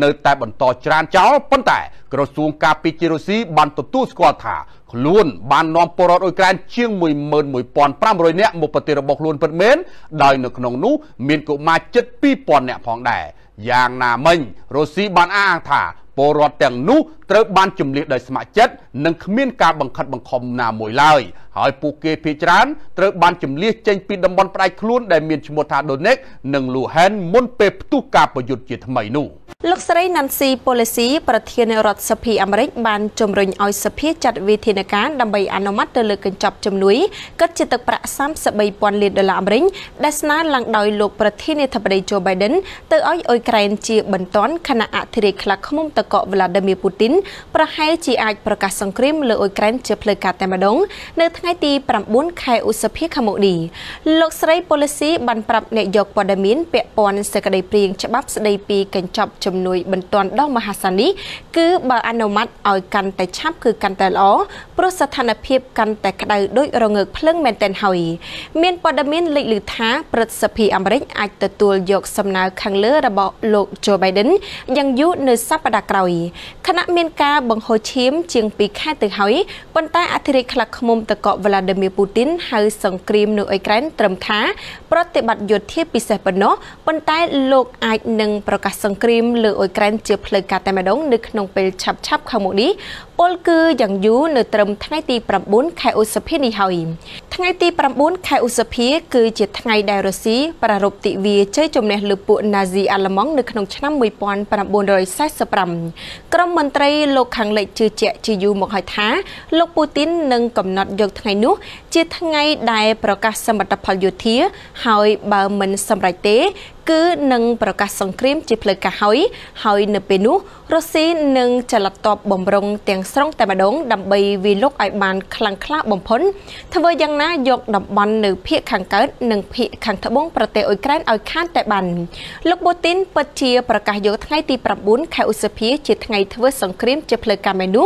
នៅតែបន្តច្រានចោលប៉ុន្តែក្រសួងការពារជាតិរុស្ស៊ីបានទទួលស្គាល់ថាខ្លួនបាននាំពលរដ្ឋអ៊ុយក្រែនជាង11500នាក់មកប្រទេសរបស់ខ្លួនពិតមែនដោយនៅក្នុងនោះមានកុមារជិត2000នាក់ផងដែរយ៉ាងណាមិញរុស្ស៊ីបានអះថាពលរដ្ឋទាំងនោះត្រូវបានជំនះដោយស្ម័គ្រចិត្តនិងគ្មាន ការបង្ខិតបង្ខំណាមួយឡើយហើយពួកគេភ័យច្រើនត្រូវបានជំនះចេញពីតំបន់ផ្ដាច់ខ្លួនដែលមានឈ្មោះថា Donetsk និង Luhansk មុនពេលផ្ទុះការប្រយុទ្ធជា ថ្មីនោះលោកស្រី Nancy Pelosi ប្រធានរដ្ឋសភាអាមេរិក បានជំរុញឲ្យ សភាចាត់វិធានការដើម្បីអនុម័តទៅលើកញ្ចប់ជំនួយគិតជាទឹកប្រាក់33,000លានដុល្លារអាមេរិកដែលស្នើឡើងដោយលោកប្រធានាធិបតី Joe Biden ទៅឲ្យអ៊ុយក្រែនជាបន្ទាន់ខណៈអធិរាជខ្លាឃ្មុំតកក Vladimir Putin ប្រហែលជាអាចប្រកាសសង្គ្រាមលើអ៊ុយក្រែនជាផ្លូវការតែម្ដងនៅថ្ងៃទី9ខែឧសភាខាងមុខនេះលោកស្រីប៉ូលីស៊ីបានប្រាប់អ្នកយកព័ត៌មាន ពាក់ព័ន្ធសេចក្តីព្រាងច្បាប់ស្តីពីកញ្ចប់ជំនួយបន្ទាន់ដងមហាសាននេះគឺបើអនុម័តឲ្យកាន់តែឆាប់គឺកាន់តែល្អព្រោះស្ថានភាពកាន់តែក្តៅដោយរងើកភ្លឹងមែនទែនហើយមានព័ត៌មានលេចឮថាព្រឹទ្ធសភាអាមេរិកអាចទទួលយកសំណើខាងលើរបស់លោក Joe Biden យ៉ាងយូរនៅសប្តាហ៍ក្រោយគណៈមានការបង្ហូរឈាមជាង2ខែ ទៅហើយប៉ុន្តែ អធិរាជខ្លាឃុំតកកវ្លាឌីមៀពូទីនហៅសង្គ្រាមនៅអ៊ុយក្រែនត្រឹមថាប្រតិបត្តិយោធាពិសេសប៉ុណ្ណោះប៉ុន្តែលោកអាចនឹងប្រកាសសង្គ្រាមលើអ៊ុយក្រែនជាផ្លូវការតែម្ដងនៅក្នុងពេលឆាប់ឆាប់ខាងមុខនេះពលគឺយ៉ាងយូរនៅត្រឹមថ្ងៃទី9ខែឧសភានេះហើយថ្ងៃទី9ខែឧសភា គឺជាថ្ងៃដែលរុស្ស៊ីប្រារព្ធទិវាជ័យជំនះលើពួកណាហ្ស៊ីអាល្លឺម៉ង់នៅក្នុងឆ្នាំ1945ក្រុមមន្ត្រីលោកខាងលិចជឿជាក់ជាយូរមកហើយថាលោកពូទីននឹងកំណត់យកថ្ងៃនោះ ជាថ្ងៃដែលប្រកាសសមិទ្ធផលយោធា ហើយបើមិនសម្រេចទេគឺនឹងប្រកាសសង្គ្រាមជាផ្លូវការហើយហើយនៅពេលនោះរុស្ស៊ីនឹងចល័តតបបំរុងទាំងស្រុងតែម្ដងដើម្បីវាយលុកឲ្យបានខ្លាំងក្លាបំផុតធ្វើយ៉ាងណាយកតំបន់នៅភៀកខាងកើតនិងភៀកខាងត្បូងប្រទេសអ៊ុយក្រែនឲ្យខានតែបានលោកបូទីនពិតជាប្រកាសយកថ្ងៃទី9ខែឧសភាជាថ្ងៃធ្វើសង្គ្រាមជាផ្លូវការមួយនោះ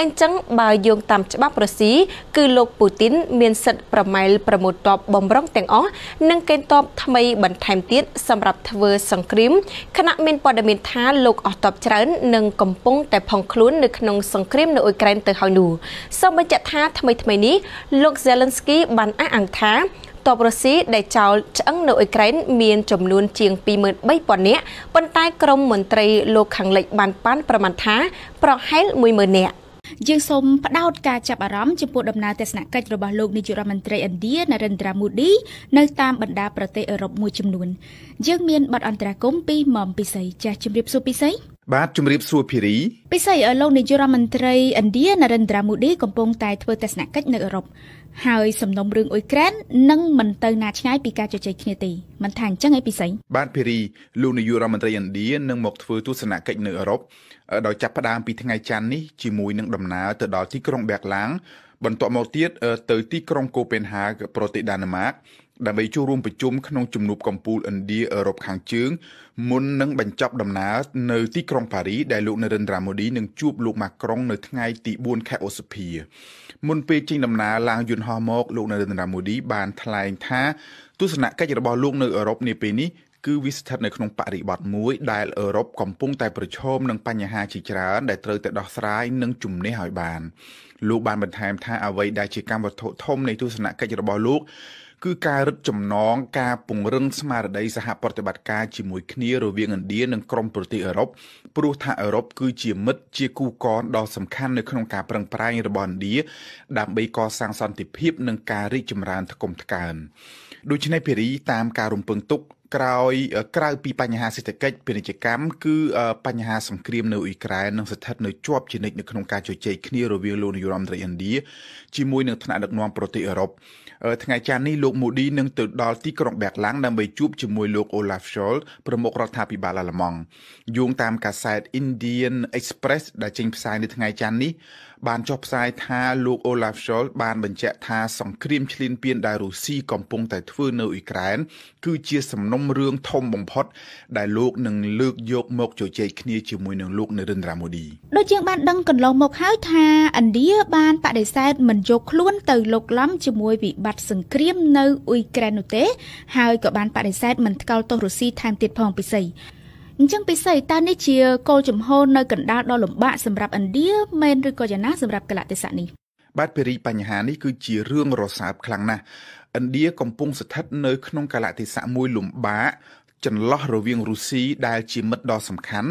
អញ្ចឹងបើយោងតាមច្បាប់រុស្ស៊ីគឺលោកពូទីន មានសិទ្ធិប្រម៉ែលប្រមូលតបបំរុងទាំងអស់និងកេណ្ឌតបថ្មីបន្ថែមទៀតសម្សម្រាប់ធ្វើសង្គ្រាមគណៈមានព័ត៌មានថាលោកអស់តបច្រើននិងកំពុងតែផង់ខ្លួននៅក្នុងសង្គ្រាមនៅអ៊ុយក្រែនទៅហើយនោះសូមបញ្ជាក់ថាថ្មីថ្មីនេះ លោក Zelensky បានអះអាងថាតបរុស្ស៊ីដែលចោលឆ្អឹងនៅអ៊ុយក្រែន មានចំនួន ជាង23,000នាក់ប៉ុន្តែក្រមមន្ត្រីលោកខាងលិចបានប៉ាន់ប្រមាណថា ប្រហែល10,000នាក់យើងសូមផ្ដោតការចាប់អារម្មណ៍ចំពោះដំណើរទស្សនកិច្ចរបស់លោកនាយករដ្ឋមន្ត្រីឥណ្ឌា Narendra Modi នៅតាមបណ្ដាប្រទេសអឺរ៉ុបមួយចំនួនយើងមានបទអន្តរាគមន៍ពីមុំពិសីចាស់ជម្រាបសួរពិសី បាទជំរាបសួរភីរីពិសីលោកនាយករដ្ឋមន្ត្រីឥណ្ឌា Narendra Modi កំពុងតែធ្វើទស្សនកិច្ចនៅអឺរ៉ុបហើយសំណុំរឿងអ៊ុយក្រែននឹងមិនទៅណាឆ្ងាយពីការជជែកគ្នាទេមិនថាអញ្ចឹងឯពិសេសបាទភេរីលោកនាយករដ្ឋមន្ត្រីឥណ្ឌានឹងមកធ្វើទស្សនកិច្ចនៅអឺរ៉ុបដោយចាប់ផ្ដើមពីថ្ងៃច័ន្ទនេះជាមួយនឹងដំណើរទៅដល់ទីក្រុងបែកឡាំងបន្ទាប់មកទៀតទៅទីក្រុងកូប៉េនហាហ្គប្រទេសដាណឺម៉ាកដើម្បីចូលរួមប្រជុំក្នុងជំនួបកំពូលឥណ្ឌាអឺរ៉ុបខាងជើងមុននឹងបញ្ចប់ដំណើរនៅទីក្រុងប៉ារីដែលលោកនរិន្ទ្រាម៉ូឌីនឹងជួបលោកម៉ាក្រុងនៅថ្ងៃទី4ខែឧសភាមុនពេលចេញដំណើរឡើង យន្តហោះមកលោកនរិន្ទ្រាម៉ូឌីបានថ្លែងថាទស្សនកិច្ចរបស់លោកនៅអឺរ៉ុបនាពេលនេះគឺវាស្ថិតនៅក្នុងបរិបទមួយ ដែលអឺរ៉ុបកំពុងតែប្រឈមនឹងបញ្ហាជាច្រើនដែលត្រូវតែដោះស្រាយនិងជំនះឲ្យបានលោកបានបន្ថែមថាអ្វីដែលជាកម្មវត្ថុធំនៃទស្សនកិច្ចរបស់លោកគឺការរឹតចំណងការពង្រឹងស្មារតីសហប្រតិបត្តិការជាមួយគ្នារវាងឥណ្ឌានិងក្រុមប្រទេសអឺរ៉ុបព្រោះថាអឺរ៉ុបគឺជាមិត្តជាគូកនដ៏សំខាន់នៅក្នុងការប្រឹងប្រែងរបស់ឥណ្ឌាដើម្បីកសាងសន្តិភាពនិងការរីកចម្រើនថ្កុំថ្កើងដូច្នេះភារីតាមការរំពឹងទុកក្រោយក្រៅពីបញ្ហាសេដ្ឋកិច្ចពាណិជ្ជកម្មគឺបញ្ហាសង្គ្រាមនៅអ៊ុយក្រែននឹងស្ថិតនៅជាប់ជានិច្ចនៅក្នុងការជជែកគ្នារវាងលោកនាយរដ្ឋមន្ត្រីឥណ្ឌាជាមួយនឹងថ្នាក់ដឹកនាំប្រទេសអឺរ៉ុបថ្ងៃច័ន្ទនេះលោកមូឌីនឹងទៅដល់ទីក្រុងបែកឡាំងដើម្បីជួបជាមួយលោក Olaf Scholz ប្រមុខរដ្ឋាភិបាលអាល្លឺម៉ង់យោងតាមកាសែត Indian Express ដែលចេញផ្សាយនៅថ្ងៃច័ន្ទនេះបានចុះផ្សាយថាលោក Olaf Scholz បានបញ្ជាក់ថាសង្គ្រាមឈ្លានពានដែលរុស្ស៊ីកំពុងតែធ្វើនៅអ៊ុយក្រែនគឺជា សំណុំរឿងធំបំផុតដែលលោកនឹងលើកយកមកជជែកគ្នាជាមួយនឹងលោក Narendra Modi ដូចជាងបានដឹងកន្លងមកហើយថាឥណ្ឌាបានបដិសេធមិនយកខ្លួនទៅលោកឡំជាមួយវិបត្តិសង្គ្រាមនៅអ៊ុយក្រែននោះទេ ហើយក៏បានបដិសេធមិនថ្កោលទោសរុស្ស៊ីថែមទៀតផងពិសីអញ្ចឹងពិសីតើនេះជាគោលចំហនៅកណ្ដាលដ៏លំបាកសម្រាប់ឥណ្ឌាមែនឬក៏យ៉ាងណាសម្រាប់កលតិសៈនេះបាទភារីបញ្ហានេះគឺជារឿងរសើបខ្លាំងណាស់ឥណ្ឌាកំពុងស្ថិតនៅក្នុងកលតិសៈមួយលំបាកចន្លោះរវាងរុស្ស៊ីដែលជាមិត្តដ៏សំខាន់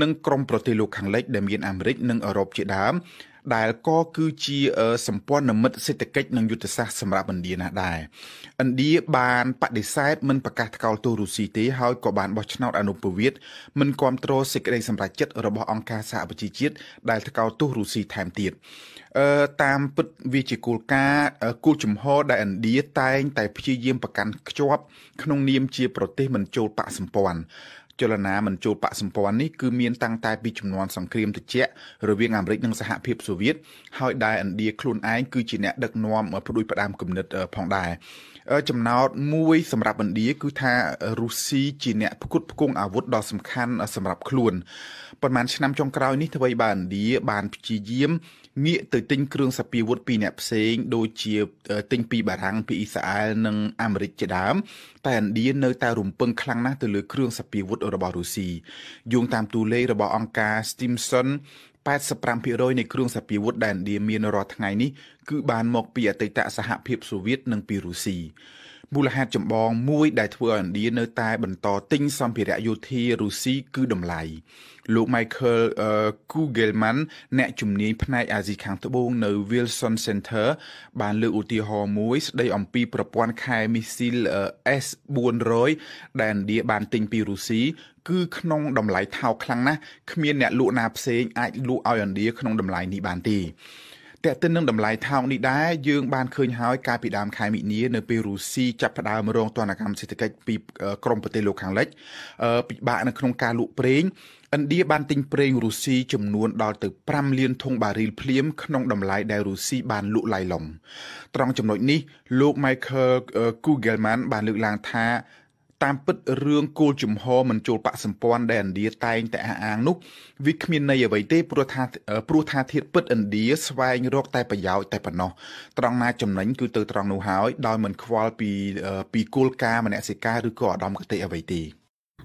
និងក្រុមប្រទេសលោកខាងលិចដែលមានអាមេរិកនិងអឺរ៉ុបជាដើមដែលក៏គឺជាសម្ព័ន្ធមិត្តសេដ្ឋកិច្ចនិងយុទ្ធសាស្ត្រសម្រាប់ឥណ្ឌាណាស់ដែរឥណ្ឌាបានបដិសេធមិនប្រកាសថ្កោលទោសរុស្ស៊ីទេហើយក៏បានបោះឆ្នោតអនុប្រវេតមិនគ្រប់គ្រងសេចក្តីសម្រេចចិត្តរបស់អង្គការសហប្រជាជាតិដែលថ្កោលទោសរុស្ស៊ីថែមទៀតអឺតាមពិតវាជាគោលការណ៍គោលជំហរដែលឥណ្ឌាតែងតែព្យាយាមប្រកាន់ខ្ជាប់ក្នុងនាមជាប្រទេសមិនចូលបកសម្ព័ន្ធចលនាមិនចូលបកសម្ព័ន្ធនេះគឺមានតាំងតែពីជំនាន់សង្គ្រាមត្រជាក់រវាងអាមេរិកនិងសហភាពសូវៀតហើយដែលឥណ្ឌាខ្លួនឯងគឺជាអ្នកដឹកនាំផ្ដួចផ្ដើមគំនិតផងដែរចំណោទមួយសម្រាប់ឥណ្ឌាគឺថារុស្ស៊ីជាអ្នកផ្គត់ផ្គង់អាវុធដ៏សំខាន់សម្រាប់ខ្លួនប៉ុន្មានឆ្នាំចុងក្រោយនេះថ្មីបើឥណ្ឌាបានព្យាយាមងាកទៅទិញគ្រឿងសព្វាវុធពីអ្នកផ្សេងដូចជា ទិញពីបារាំងពីអ៊ីស្រាអែលនិងអាមេរិកជាដើមតែឥណ្ឌានៅតែរំពឹងខ្លាំងណាស់ទៅលើគ្រឿងសព្វាវុធរបស់រុស្ស៊ីយោងតាមតួលេខរបស់អង្គការ Stimson 85%នៃគ្រឿងសព្វាវុធដែលឥណ្ឌាមានរាល់ថ្ងៃនេះគឺបានមកពីអតីតសហភាពសូវៀតនិងពីរុស្ស៊ីមូលហេតុចម្បងមួយដែលធ្វើឲ្យឥណ្ឌានៅតែ បន្តទិញសម្ភារៈយោធារុស្ស៊ីគឺតម្លៃលោក Michael Kugelman អ្នកជំនាញផ្នែក អាស៊ីខាងត្បូង នៅ Wilson Center បានលើកឧទាហរណ៍មួយស្ដីអំពីប្រព័ន្ធខែមីស៊ីល S400 ដែលឥណ្ឌាបានទិញពីរុស្ស៊ីគឺក្នុងតម្លៃថោកខ្លាំងណាស់គ្មានអ្នកលក់ណាផ្សេងអាចលក់ឲ្យឥណ្ឌាក្នុងតម្លៃនេះបានទេតែកទិននឹងតម្លៃថោកនេះដែរយើងបានឃើញហើយកាលពីដើមខែមិនិនានៅពេលរុស្ស៊ីចាប់ផ្ដើមរងទណ្ឌកម្មសេដ្ឋកិច្ចពីក្រមប្រទេសលោកខាងលិចពិបាកនៅក្នុងការលក់ប្រេងឥណ្ឌាបានទិញប្រេងរុស្ស៊ីចំនួនដល់ទៅ5លានធុងបារីលភ្លាមក្នុងតម្លៃដែលរុស្ស៊ីបានលក់ឡាយឡំត្រង់ចំណុចនេះលោក Michael Kugelman បានលើកឡើងថាតាមពិតរឿងគោលជំហរមិនចូលបកសម្ព័ន្ធដែលឥណ្ឌាតែងតែអះអាងនោះវាគ្មានន័យអ្វីទេព្រោះថាព្រោះថាធៀបពិតឥណ្ឌាស្វែងរក តែប្រយោជន៍តែប៉ុណ្ណោះត្រង់ណាចំណេញគឺទៅត្រង់នោះហើយ ដោយមិនខ្វល់ ពីពីគោលការណ៍មនសិការឬក៏អារម្មណ៍គតិអ្វីទេ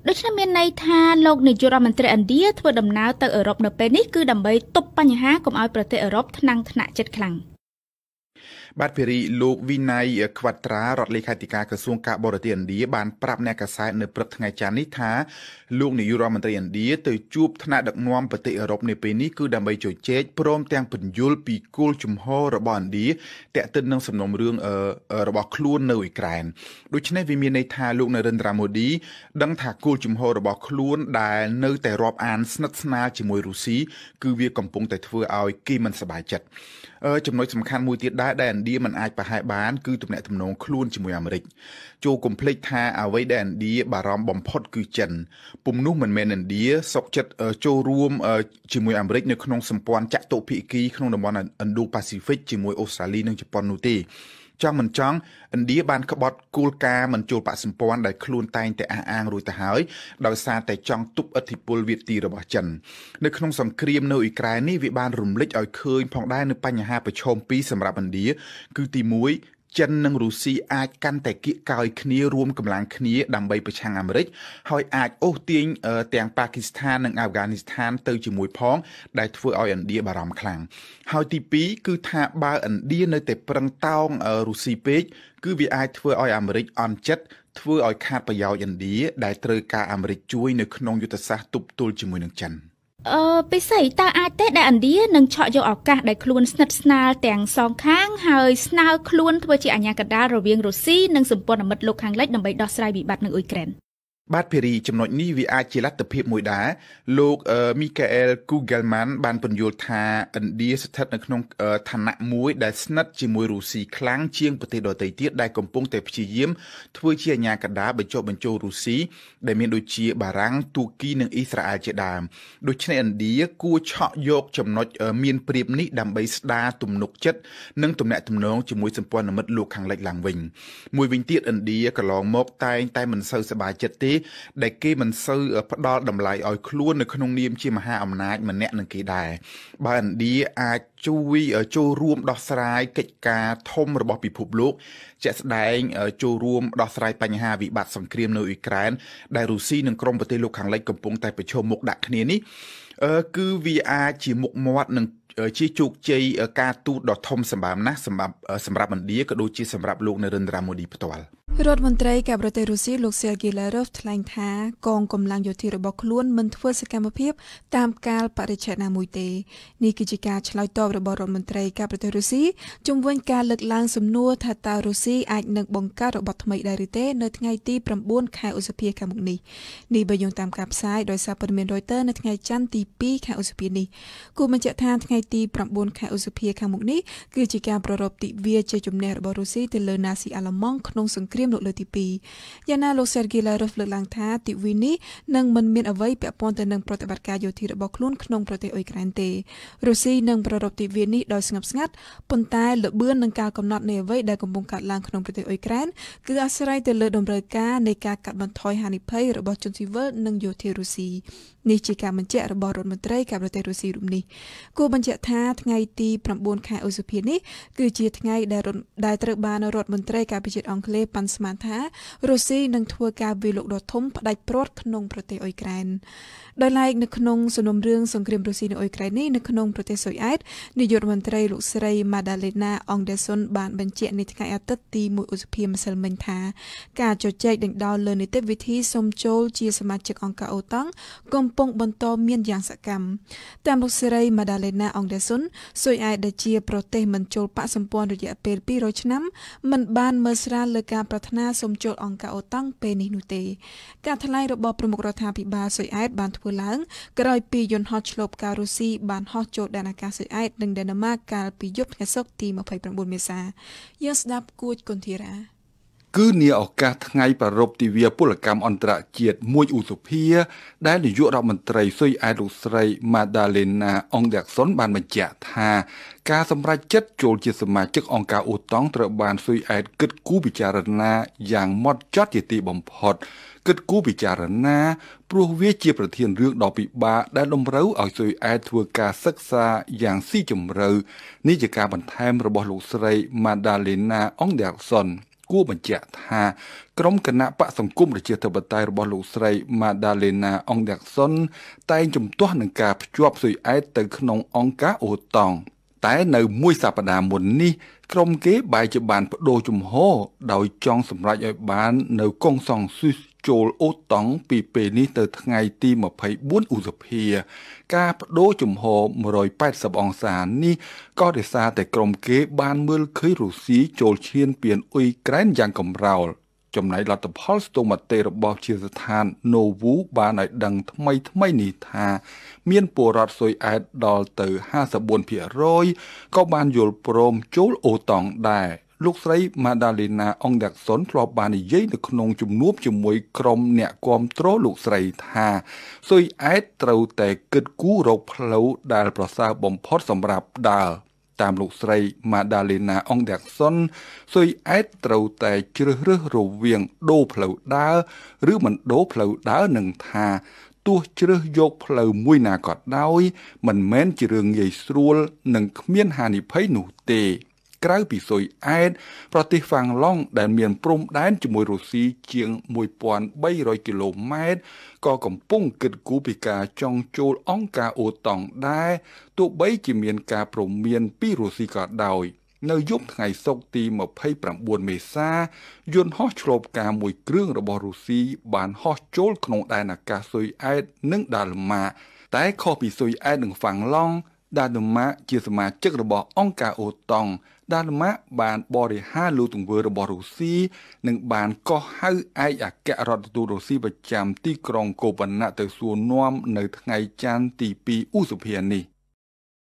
ដូច្នេះមានន័យថាលោកនាយករដ្ឋមន្ត្រីឥណ្ឌាធ្វើដំណើរទៅអឺរ៉ុបនៅពេលនេះគឺដើម្បីទប់បញ្ហាកុំឲ្យប្រទេសអឺរ៉ុបថ្នាំងថ្នាក់ចិត្តខ្លាំង។បាទភេរីលោកវិន័យខ្វាត្រារដ្ឋលេខាធិការក្រសួងការបរទេសឥណ្ឌាបានប្រាប់អ្នកកាសែតនៅព្រឹកថ្ងៃច័ន្ទនេះថាលោកនាយករដ្ឋមន្ត្រីឥណ្ឌាទៅជួបថ្នាក់ដឹកនាំប្រទេសអឺរ៉ុបនៅពេលនេះគឺដើម្បីជជែកព្រមទាំងពន្យល់ពីគោលជំហររបស់ឥណ្ឌាទាក់ទិននឹងសំណុំរឿងរបស់ខ្លួននៅអ៊ុយក្រែនដូច្នេះវាមានន័យថាលោកនរិន្ទ្រាម៉ូឌីដឹងថាគោលជំហររបស់ខ្លួនដែល នៅតែរាប់អានស្និទ្ធស្នាលជាមួយរុស្ស៊ីគឺវាកំពុងតែធ្វើឲ្យគេមិនសប្បាយចិត្តចំណុចសំខាន់មួយទៀតដែរដែលឥណ្ឌាមិនអាចប្រហែលបាន គឺទំនាក់ទំនងខ្លួនជាមួយអាមេរិកចូលគំភ្លេចថាអ្វីដែលឥណ្ឌា បារម្ភបំផុតគឺចិនពុំនោះមិនមែនឥណ្ឌាសុកចិត្តចូលរួមជាមួយអាមេរិកនៅក្នុងសម្ព័ន្ធចតុភាគីក្នុងតំបន់ Indo-Pacific ជាមួយអូស្ត្រាលីនិងជប៉ុននោះទេចង់មិនចង់ឥណ្ឌាបានក្បត់គោលការណ៍មិនចូលបកសម្ព័ន្ធដែលខ្លួនតែងតែអះអាងរួចទៅហើយដោយសារតែចង់ទប់ឥទ្ធិពលវៀតទីរបស់ចិននៅក្នុងសង្គ្រាម នៅអ៊ុយក្រែននេះវាបានរំលេចឲ្យឃើញ ផងដែរនៅបញ្ហាប្រឈមពីរសម្រាប់ឥណ្ឌាគឺទី1ចិននិងរុស្ស៊ីអាចកាន់តែគៀកកោយគ្នារួមកម្លាំងគ្នាដើម្បីប្រឆាំងអាមេរិកហើយអាចអូសទាញទាំងប៉ាគីស្ថាននិងអាហ្វហ្គានីស្ថាន ទៅជាមួយ ផងដែលធ្វើឲ្យឥណ្ឌាបារម្ភខ្លាំងហើយទី2គឺថាបើឥណ្ឌានៅតែប្រឹងតោងរុស្ស៊ីពេកគឺវាអាចធ្វើឲ្យអាមេរិកអន់ចិត្តធ្វើឲ្យខាតប្រយោជន៍ឥណ្ឌាដែលត្រូវការអាមេរិកជួយនៅក្នុងយុទ្ធសាស្ត្រទប់ទល់ជាមួយនឹងចិន។អឺពិសីតើអាចទេដែលឥណ្ឌានឹងឆក់យកឱកាសដែលខ្លួនស្និទ្ធស្នាលទាំងសងខាងហើយស្នើខ្លួនធ្វើជាអាញាកណ្ដាលរវាងរុស្ស៊ីនិងសម្ព័ន្ធមិត្តលោកខាងលិចដើម្បីដោះស្រាយវិបត្តិនៅអ៊ុយក្រែនបាទភេរីចំណុចនេះវាអាចជាលទ្ធភាពមួយដែរលោក Michael Kugelman បានពន្យល់ថាឥណ្ឌាស្ថិតនៅក្នុងឋានៈមួយដែលស្និទ្ធជាមួយរុស្ស៊ីខ្លាំងជាងប្រទេសដទៃទៀតដែលកំពុងតែព្យាយាមធ្វើជាអាញាកណ្ដាលបញ្ចុះបញ្ចូលរុស្ស៊ីដែលមានដូចជាបារាំងទូគីនិងអ៊ីស្រាអែលជាដើមដូច្នេះឥណ្ឌាគួរឆក់យកចំណុចមានប្រៀបនេះដើម្បីស្ដារទំនុកចិត្តនិងទំនាក់ទំនងជាមួយសម្ព័ន្ធមិត្តលោកខាងលិចឡើងវិញមួយវិញទៀតឥណ្ឌាកន្លងមកតែងតែមិនសូវសប្បាយចិត្តទេដែលគេមិនសូវផ្ដល់តម្លៃឲ្យខ្លួននៅក្នុងនាមជាមហាអំណាចម្នាក់នឹងគេដែរបើឥណ្ឌាអាចជួយចូលរួមដោះស្រាយ កិច្ចការធំរបស់ពិភពលោកជាក់ស្ដែងចូលរួមដោះស្រាយបញ្ហាវិបត្តិសង្គ្រាមនៅអ៊ុយក្រែនដែលរុស្ស៊ីនិងក្រុមប្រទេសលោកខាងលិចកំពុងតែប្រឈមមុខដាក់គ្នានេះគឺវាអាចជាមុខមាត់នឹងជាជោគជ័យការទូតដ៏ធំសម្បំណាស់សម្រាប់សម្រាប់ឥណ្ឌាក៏ដូចជាសម្រាប់លោកនរិន្ទ្រាម៉ូឌីផ្ទាល់។រដ្ឋមន្ត្រីការបរទេសរុស្ស៊ីលោកសៀលហ្គីឡារ៉ូវថ្លែងថាកងកម្លាំងយោធារបស់ខ្លួនមិនធ្វើសកម្មភាពតាមកាលបរិច្ឆេទណាមួយទេនេះគឺជាការឆ្លើយតបរបស់រដ្ឋមន្ត្រីការបរទេសរុស្ស៊ីជំវិញការលើកឡើងសំណួរថាតើរុស្ស៊ីអាចនឹងបង្កើតរបបថ្មីដែរឬទេនៅថ្ងៃទី9ខែឧសភាខាងមុខនេះនេះបើយោងតាមការផ្សាយដោយសារព័ត៌មាន Reuters នៅថ្ងៃច័ន្ទទី2ខែឧសភានេះគូបញ្ជាក់ថាថ្ងៃទី9ខែឧសភាខាងមុខនេះគឺជាការប្រារព្ធទិវាជ័យជំនះរបស់រុស្ស៊ីទៅលើណាស៊ីអាល្លឺម៉ង់ក្នុងសង្គ្រាមគ្រាមលោកលើកទី2យ៉ាងណាលោក Sergei Lavrov លើកឡើងថា ទិវានេះនឹងមិនមានអ្វីពាក់ព័ន្ធទៅនឹងប្រតិបត្តិការយោធារបស់ខ្លួនក្នុងប្រទេសអ៊ុយក្រែនទេរុស្ស៊ីនឹងប្រារព្ធទិវានេះដោយស្ងប់ស្ងាត់ប៉ុន្តែល្បឿននិងការកំណត់នៃអ្វីដែលកំពុងកើតឡើងក្នុងប្រទេសអ៊ុយក្រែនគឺអាស្រ័យទៅលើតម្រូវការនៃការកាត់បន្ថយហានិភ័យរបស់ជនស៊ីវិលនិងយោធារុស្ស៊ីនេះជាការបញ្ជាក់របស់រដ្ឋមន្ត្រីការប្រទេសរុស្ស៊ីរូបនេះគួរបញ្ជាក់ថាថ្ងៃទី9ខែឧសភានេះគឺជាថ្ងៃដែលដែលត្រូវបានរដ្ឋមន្ត្រីការពិជាតិអង់គ្លេសប៉ាន់ស្មានថារុស្ស៊ីនឹងធ្វើការវាយលុកដ៏ធំផ្ដាច់ព្រាត់ក្នុងប្រទេសអ៊ុយក្រែនដោយឡែកនៅក្នុងសំណុំរឿងសង្គ្រាមរុស្ស៊ីនៅអ៊ុយក្រែននេះនៅក្នុងប្រទេសស៊ុយអែតនាយករដ្ឋមន្ត្រីលោកស្រី Madalena Anderson បានបញ្ជាក់នៅថ្ងៃអាទិត្យទី1ឧសភាម្សិលមិញថា ការជជែកដេញដោលលើនីតិវិធីសុំចូលជាសមាជិកអង្គការអូតង់កំពុងបន្តមានយ៉ាងសកម្មតាមលោកសេរីម៉ាដាឡេណាអង់ដេសុនសុយអែដែលជា ប្រទេសមិនចូលបកសម្ព័ន្ធរយៈពេល200ឆ្នាំមិនបានមើលស្រាលលើការប្រាថ្នាសូមចូលអង្គការអូតាំងពេលនេះនោះទេការថ្លែងរបស់ប្រមុខរដ្ឋាភិបាលសុយអែតបានធ្វើឡើងក្រោយពីយន្តហោះឆ្លូបការរុស្ស៊ីបានហោះចូលដែនអាកាសសុយអែតនិងដេនម៉ាកាលពីយប់ថ្ងៃសុក្រទី29មេសាយើងស្ដាប់គួចកុនធីរ៉ាគឺនាឱកាសថ្ងៃប្រពៃទិវាពលកម្មអន្តរជាតិ1ឧសភាដែលនាយករដ្ឋមន្ត្រីស៊ុយអែតលោកស្រីម៉ាដាលេណា អងដាក់សុនបានបញ្ជាក់ថាការសម្រេចចិត្តចូលជាសមាជិកអង្គការអូតង់ត្រូវបានស៊ុយអែតគិតគូរពិចារណាយ៉ាងម៉ត់ចត់ជាទីបំផុតគិតគូរពិចារណា ព្រោះវាជា ប្រធាន រឿងដ៏ពិបាកដែលតម្រូវឲ្យស៊ុយអែតធ្វើការសិក្សាយ៉ាងស៊ីជម្រៅនេះជាការបន្ថែមរបស់លោកស្រីម៉ាដាលេណា អងដាក់សុន។គួរបញ្ជាក់ថាក្រុមគណៈបកសង្គមប្រជាធិបតេយ្យរបស់លោកស្រី Madalena Ong Dakson តែងជំទាស់នឹងការភ្ជាប់ស៊ុយអែតទៅក្នុងអង្គការអូតង់តែនៅមួយសប្តាហ៍មុននេះ ក្រុមគេបែរជាបានបដូរជំហរដោយចង់សម្រេចឲ្យបាននៅកុងសង់ស៊ុសចូលអូតង់ពីពេលនេះទៅថ្ងៃទី24ឧសភាការបដូរជំហរ180អង្សានេះក៏ដោយសារតែក្រុមគេបានមើលឃើញរុស្ស៊ីចូលឈានពានអ៊ុយក្រែនយ៉ាងកម្រោលចំណែកលទ្ធផលស្ទង់មតិរបស់ជាស្ថាន Novu បានឲ្យដឹងថ្មីថ្មីនេះថាមានពលរដ្ឋស៊ុយអែតដល់ទៅ54%ក៏បានយល់ព្រមចូលអូតង់ដែរ។លោកស្រី Madalena Ong Jackson ធ្លាប់បាននិយាយនៅក្នុង ជំនួបជាមួយក្រុមអ្នកគាំទ្រលោកស្រីថាស៊ុយអែតត្រូវតែគិតគូររកផ្លូវដែលប្រសើរបំផុតសម្រាប់ដើរតាមលោកស្រី Madalena Ong Jackson ស៊ុយអែតត្រូវតែជ្រើសរើសរវាងដូរផ្លូវដើរឬមិនដូរផ្លូវដើរនឹងថា ទោះជ្រើសយកផ្លូវមួយណាក៏ដោយ មិនមែនជារឿងងាយស្រួល និងគ្មានហានិភ័យនោះទេក្រៅពីស៊ុយអែតប្រទេសហ្វាំងឡង់ដែលមានព្រំដែនជាមួយរុស្ស៊ីជាង1300គីឡូម៉ែត្រក៏កំពុងគិតគូរពីការចង់ចូលអង្គការអូតង់ដែរទោះបីជាមានការព្រមានពីរុស្ស៊ីក៏ដោយ នៅយប់ថ្ងៃសុក្រទី29មេសា យន្តហោះឆ្លបការមួយគ្រឿងរបស់រុស្ស៊ីបានហោះចូលក្នុងដែនអាកាសស៊ុយអែតនិងដាល់ម៉ាតែខុសពីស៊ុយអែតនិងហ្វាំងឡង់ដាល់ម៉ាជាសមាជិករបស់អង្គការអូតង់ដាល់ម៉ាក់បានបរិហារលូទង្វើរបស់រុស្ស៊ីនិងបានកោះហៅឯកអគ្គរដ្ឋទូតរុស្ស៊ីប្រចាំទីក្រុងកូប៉ាណាទៅសួរនាំនៅថ្ងៃច័ន្ទទី2ឧសភានេះ។